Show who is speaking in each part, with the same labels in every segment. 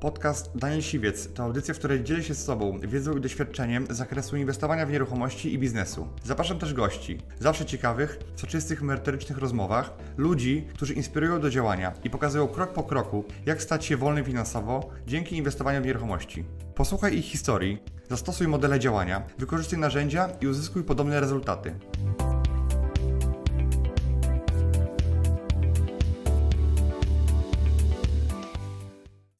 Speaker 1: Podcast Daniel Siwiec to audycja, w której dzielę się z sobą wiedzą i doświadczeniem z zakresu inwestowania w nieruchomości i biznesu. Zapraszam też gości, zawsze ciekawych, soczystych, merytorycznych rozmowach, ludzi, którzy inspirują do działania i pokazują krok po kroku, jak stać się wolnym finansowo dzięki inwestowaniu w nieruchomości. Posłuchaj ich historii, zastosuj modele działania, wykorzystaj narzędzia i uzyskuj podobne rezultaty.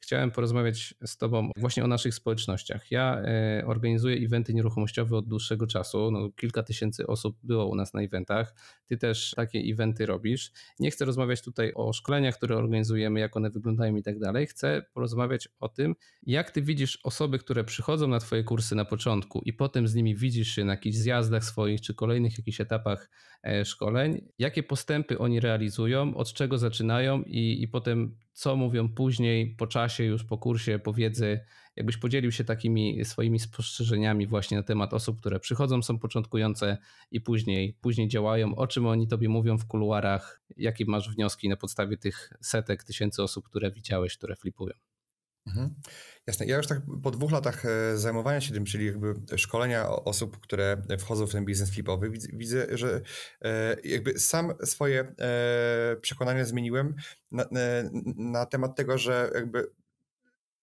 Speaker 2: chciałem porozmawiać z Tobą właśnie o naszych społecznościach. Ja e, organizuję eventy nieruchomościowe od dłuższego czasu. No, kilka tysięcy osób było u nas na eventach. Ty też takie eventy robisz. Nie chcę rozmawiać tutaj o szkoleniach, które organizujemy, jak one wyglądają i tak dalej. Chcę porozmawiać o tym, jak Ty widzisz osoby, które przychodzą na Twoje kursy na początku i potem z nimi widzisz się na jakichś zjazdach swoich czy kolejnych jakichś etapach e, szkoleń. Jakie postępy oni realizują, od czego zaczynają i, i potem co mówią później, po czasie, już po kursie, po wiedzy. Jakbyś podzielił się takimi swoimi spostrzeżeniami właśnie na temat osób, które przychodzą, są początkujące i później, później działają, o czym oni tobie mówią w kuluarach, jakie masz wnioski na
Speaker 1: podstawie tych setek tysięcy osób, które widziałeś, które flipują. Mhm. Jasne. Ja już tak po dwóch latach e, zajmowania się tym, czyli jakby szkolenia osób, które wchodzą w ten biznes flipowy, widzę, że e, jakby sam swoje e, przekonania zmieniłem na, na, na temat tego, że jakby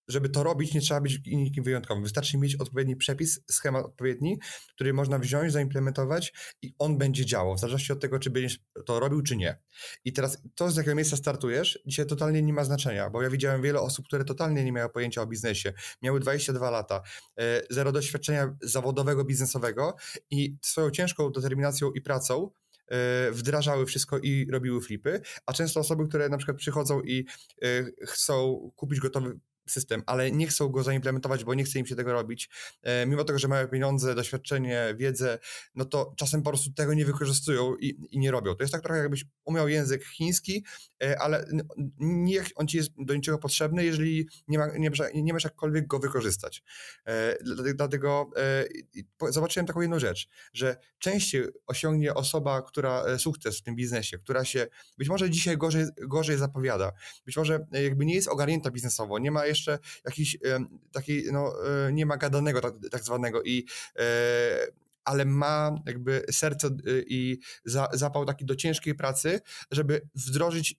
Speaker 1: żeby to robić, nie trzeba być nikim wyjątkowym. Wystarczy mieć odpowiedni przepis, schemat odpowiedni, który można wziąć, zaimplementować i on będzie działał, w zależności od tego, czy będziesz to robił, czy nie. I teraz to, z jakiego miejsca startujesz, dzisiaj totalnie nie ma znaczenia, bo ja widziałem wiele osób, które totalnie nie miały pojęcia o biznesie, miały 22 lata, e, zero doświadczenia zawodowego, biznesowego i swoją ciężką determinacją i pracą e, wdrażały wszystko i robiły flipy, a często osoby, które na przykład przychodzą i e, chcą kupić gotowy system, ale nie chcą go zaimplementować, bo nie chce im się tego robić. E, mimo tego, że mają pieniądze, doświadczenie, wiedzę, no to czasem po prostu tego nie wykorzystują i, i nie robią. To jest tak trochę jakbyś umiał język chiński, e, ale niech on ci jest do niczego potrzebny, jeżeli nie, ma, nie, nie masz jakkolwiek go wykorzystać. E, dlatego e, zobaczyłem taką jedną rzecz, że częściej osiągnie osoba, która e, sukces w tym biznesie, która się być może dzisiaj gorzej, gorzej zapowiada, być może e, jakby nie jest ogarnięta biznesowo, nie ma jeszcze jeszcze jakiś taki, no, e, nie ma gadanego tak, tak zwanego i e, ale ma jakby serce e, i zapał taki do ciężkiej pracy, żeby wdrożyć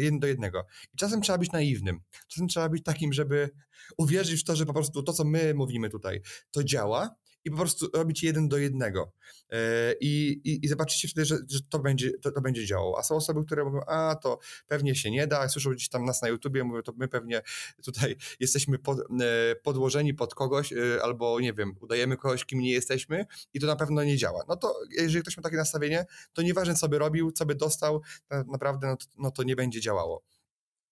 Speaker 1: jeden do jednego. I czasem trzeba być naiwnym, czasem trzeba być takim, żeby uwierzyć w to, że po prostu to, co my mówimy tutaj, to działa i po prostu robić jeden do jednego. E, I, i, i zobaczycie wtedy, że, że, to, będzie, to, to będzie działało. A są osoby, które mówią, a to pewnie się nie da, słyszą gdzieś tam nas na YouTubie, mówią, to my pewnie tutaj jesteśmy pod, e, podłożeni pod kogoś, e, albo nie wiem, udajemy kogoś, kim nie jesteśmy i to na pewno nie działa. No to jeżeli ktoś ma takie nastawienie, to nieważne, co by robił, co by dostał, tak naprawdę no no to nie będzie działało.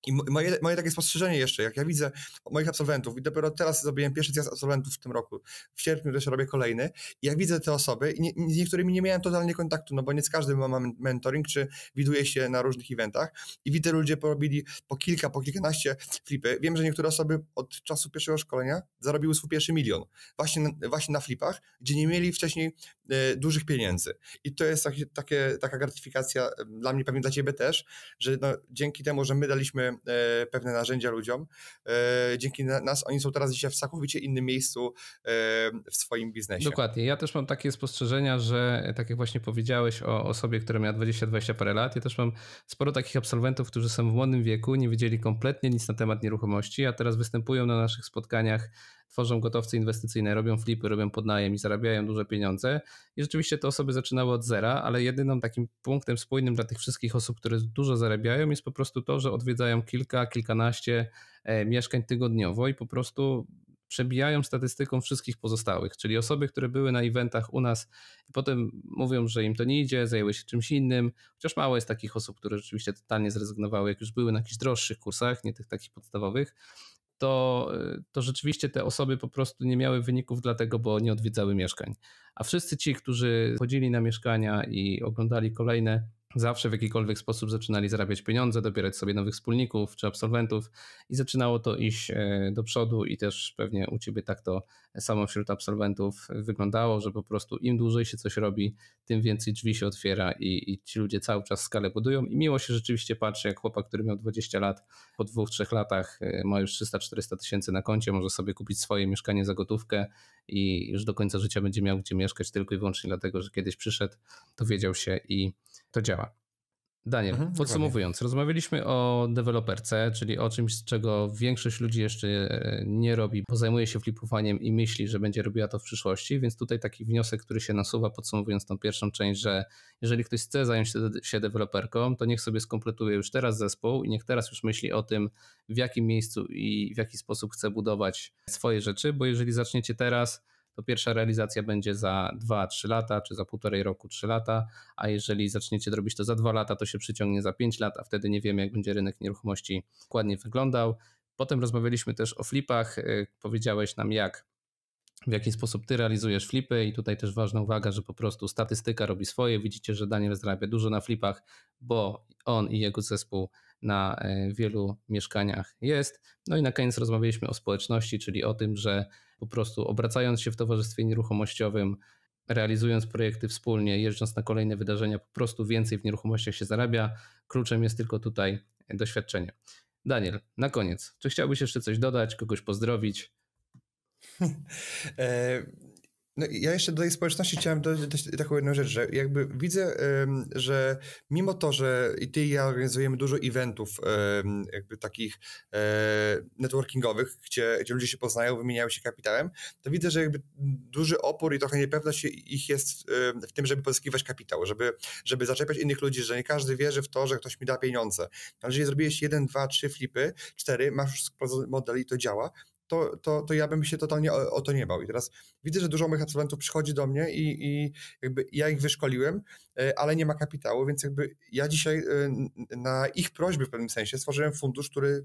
Speaker 1: I moje, moje takie spostrzeżenie jeszcze, jak ja widzę moich absolwentów, i dopiero teraz zrobiłem pierwszy zjazd absolwentów w tym roku, w sierpniu też robię kolejny, i ja widzę te osoby, i nie, z niektórymi nie miałem totalnie kontaktu, no bo nie z każdym mam mentoring, czy widuje się na różnych eventach, i widzę ludzie porobili po kilka, po kilkanaście flipy. Wiem, że niektóre osoby od czasu pierwszego szkolenia zarobiły swój pierwszy milion, właśnie na, właśnie na flipach, gdzie nie mieli wcześniej e, dużych pieniędzy. I to jest takie, taka gratyfikacja dla mnie, pewnie dla ciebie też, że no, dzięki temu, że my daliśmy E, pewne narzędzia ludziom. E, dzięki nas oni są teraz dzisiaj w całkowicie innym miejscu e, w swoim biznesie. Dokładnie.
Speaker 2: Ja też mam takie spostrzeżenia, że tak jak właśnie powiedziałeś o osobie, która miała 20-20 parę lat, ja też mam sporo takich absolwentów, którzy są w młodym wieku, nie wiedzieli kompletnie nic na temat nieruchomości, a teraz występują na naszych spotkaniach tworzą gotowce inwestycyjne, robią flipy, robią podnajem i zarabiają duże pieniądze. I rzeczywiście te osoby zaczynały od zera, ale jedyną takim punktem spójnym dla tych wszystkich osób, które dużo zarabiają, jest po prostu to, że odwiedzają kilka, kilkanaście e, mieszkań tygodniowo i po prostu przebijają statystyką wszystkich pozostałych, czyli osoby, które były na eventach u nas i potem mówią, że im to nie idzie, zajęły się czymś innym, chociaż mało jest takich osób, które rzeczywiście totalnie zrezygnowały, jak już były na jakichś droższych kursach, nie tych takich podstawowych, to, y, to rzeczywiście te osoby po prostu nie miały wyników dlatego, bo nie odwiedzały mieszkań. A wszyscy ci, którzy chodzili na mieszkania i oglądali kolejne zawsze w jakikolwiek sposób zaczynali zarabiać pieniądze, dobierać sobie nowych wspólników czy absolwentów i zaczynało to iść e, do przodu i też pewnie u ciebie tak to samo wśród absolwentów wyglądało, że po prostu im dłużej się coś robi, tym więcej drzwi się otwiera i, i ci ludzie cały czas skalę budują i miło się rzeczywiście patrzy, jak chłopak, który miał 20 lat, po dwóch, trzech latach e, ma już 300-400 tysięcy na koncie, może sobie kupić swoje mieszkanie za gotówkę i już do końca życia będzie miał gdzie mieszkać tylko i wyłącznie dlatego, że kiedyś przyszedł, dowiedział się i to działa. Daniel, mhm, podsumowując, dokładnie. rozmawialiśmy o deweloperce, czyli o czymś, czego większość ludzi jeszcze e, nie robi, bo zajmuje się flipowaniem i myśli, że będzie robiła to w przyszłości, więc tutaj taki wniosek, który się nasuwa, podsumowując tą pierwszą część, że jeżeli ktoś chce zająć się deweloperką, to niech sobie skompletuje już teraz zespół i niech teraz już myśli o tym, w jakim miejscu i w jaki sposób chce budować swoje rzeczy, bo jeżeli zaczniecie teraz, to pierwsza realizacja będzie za 2-3 lata, czy za półtorej roku 3 lata, a jeżeli zaczniecie robić to za 2 lata, to się przyciągnie za 5 lat, a wtedy nie wiemy, jak będzie rynek nieruchomości dokładnie wyglądał. Potem rozmawialiśmy też o flipach. Y, powiedziałeś nam, jak w jaki sposób ty realizujesz flipy i tutaj też ważna uwaga, że po prostu statystyka robi swoje. Widzicie, że Daniel zarabia dużo na flipach, bo on i jego zespół na y, wielu mieszkaniach jest. No i na koniec rozmawialiśmy o społeczności, czyli o tym, że po prostu obracając się w towarzystwie nieruchomościowym, realizując projekty wspólnie, jeżdżąc na kolejne wydarzenia, po prostu więcej w nieruchomościach się zarabia. Kluczem jest tylko tutaj doświadczenie. Daniel, na koniec, czy chciałbyś jeszcze coś dodać, kogoś pozdrowić?
Speaker 1: E, no ja jeszcze do tej społeczności chciałem dodać taką jedną rzecz, że jakby widzę, że mimo to, że i ty i ja organizujemy dużo eventów jakby takich e, networkingowych, gdzie, gdzie ludzie się poznają, wymieniają się kapitałem, to widzę, że jakby duży opór i trochę niepewność ich jest w tym, żeby pozyskiwać kapitał, żeby, żeby zaczepiać innych ludzi, że nie każdy wierzy w to, że ktoś mi da pieniądze. Ale jeżeli zrobiłeś jeden, dwa, trzy flipy, cztery, masz już model i to działa, to, to, to ja bym się totalnie o, o to nie bał. I teraz widzę, że dużo moich absolwentów przychodzi do mnie i, i jakby ja ich wyszkoliłem, e, ale nie ma kapitału, więc jakby ja dzisiaj e, na ich prośby w pewnym sensie stworzyłem fundusz, który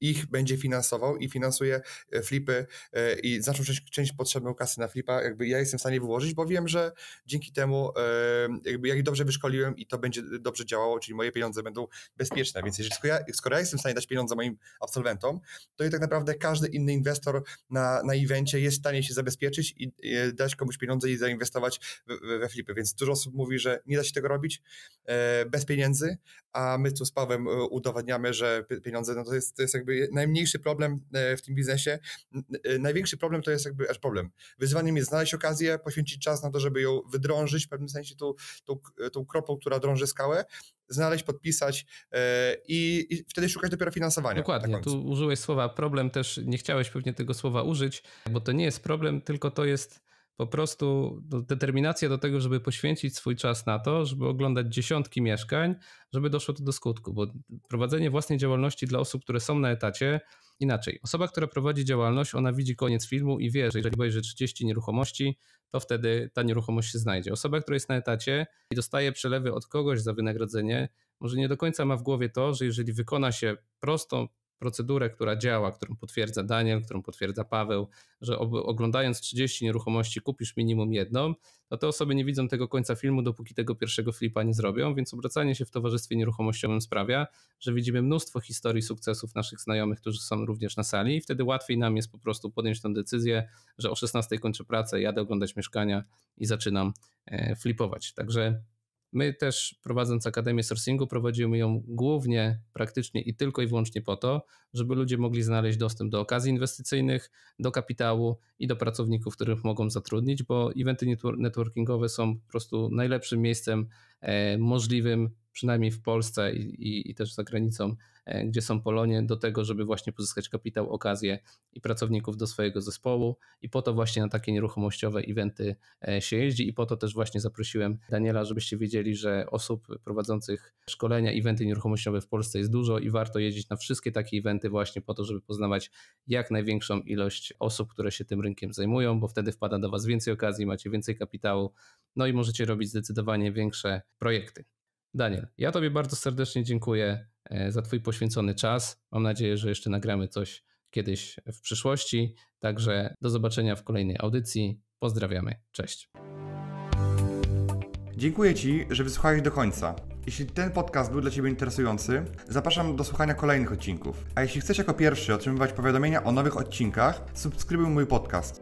Speaker 1: ich będzie finansował i finansuje e, flipy e, i znaczną część, część potrzebną kasy na flipa, jakby ja jestem w stanie wyłożyć, bo wiem, że dzięki temu e, jakby ja ich dobrze wyszkoliłem i to będzie dobrze działało, czyli moje pieniądze będą bezpieczne, więc jeżeli skoro ja, skoro ja jestem w stanie dać pieniądze moim absolwentom, to i tak naprawdę każdy inny inwestor na, na evencie jest w stanie się zabezpieczyć i, dać komuś pieniądze i zainwestować we, we flipy, więc dużo osób mówi, że nie da się tego robić bez pieniędzy, a my tu z Pawem udowadniamy, że pieniądze no to jest, to jest jakby jakby najmniejszy problem e, w tym biznesie. E, największy problem to jest jakby aż problem. Wyzwaniem jest znaleźć okazję, poświęcić czas na to, żeby ją wydrążyć, w pewnym sensie tą, tą, tą kropą, która drąży skałę, znaleźć, podpisać e, i, i wtedy szukać dopiero finansowania. Dokładnie, tu
Speaker 2: użyłeś słowa problem, też nie chciałeś pewnie tego słowa użyć, bo to nie jest problem, tylko to jest po prostu determinacja do tego, żeby poświęcić swój czas na to, żeby oglądać dziesiątki mieszkań, żeby doszło to do skutku, bo prowadzenie własnej działalności dla osób, które są na etacie, inaczej. Osoba, która prowadzi działalność, ona widzi koniec filmu i wie, że jeżeli obejrzy 30 nieruchomości, to wtedy ta nieruchomość się znajdzie. Osoba, która jest na etacie i dostaje przelewy od kogoś za wynagrodzenie, może nie do końca ma w głowie to, że jeżeli wykona się prostą, procedurę, która działa, którą potwierdza Daniel, którą potwierdza Paweł, że oglądając 30 nieruchomości kupisz minimum jedną, no te osoby nie widzą tego końca filmu, dopóki tego pierwszego flipa nie zrobią, więc obracanie się w towarzystwie nieruchomościowym sprawia, że widzimy mnóstwo historii sukcesów naszych znajomych, którzy są również na sali i wtedy łatwiej nam jest po prostu podjąć tę decyzję, że o 16 kończę pracę, jadę oglądać mieszkania i zaczynam e, flipować. Także My też prowadząc Akademię Sourcingu prowadzimy ją głównie, praktycznie i tylko i wyłącznie po to, żeby ludzie mogli znaleźć dostęp do okazji inwestycyjnych, do kapitału i do pracowników, których mogą zatrudnić, bo eventy networkingowe są po prostu najlepszym miejscem e, możliwym przynajmniej w Polsce i, i, i też za granicą, e, gdzie są polonie, do tego, żeby właśnie pozyskać kapitał, okazję i pracowników do swojego zespołu. I po to właśnie na takie nieruchomościowe eventy e, się jeździ i po to też właśnie zaprosiłem Daniela, żebyście wiedzieli, że osób prowadzących szkolenia, eventy nieruchomościowe w Polsce jest dużo i warto jeździć na wszystkie takie eventy właśnie po to, żeby poznawać jak największą ilość osób, które się tym rynkiem zajmują, bo wtedy wpada do Was więcej okazji, macie więcej kapitału, no i możecie robić zdecydowanie większe projekty. Daniel, ja Tobie bardzo serdecznie dziękuję e, za Twój poświęcony czas. Mam nadzieję, że jeszcze nagramy coś kiedyś w przyszłości. Także do zobaczenia w kolejnej audycji. Pozdrawiamy. Cześć.
Speaker 1: Dziękuję Ci, że wysłuchałeś do końca. Jeśli ten podcast był dla Ciebie interesujący, zapraszam do słuchania kolejnych odcinków. A jeśli chcesz jako pierwszy otrzymywać powiadomienia o nowych odcinkach, subskrybuj mój podcast.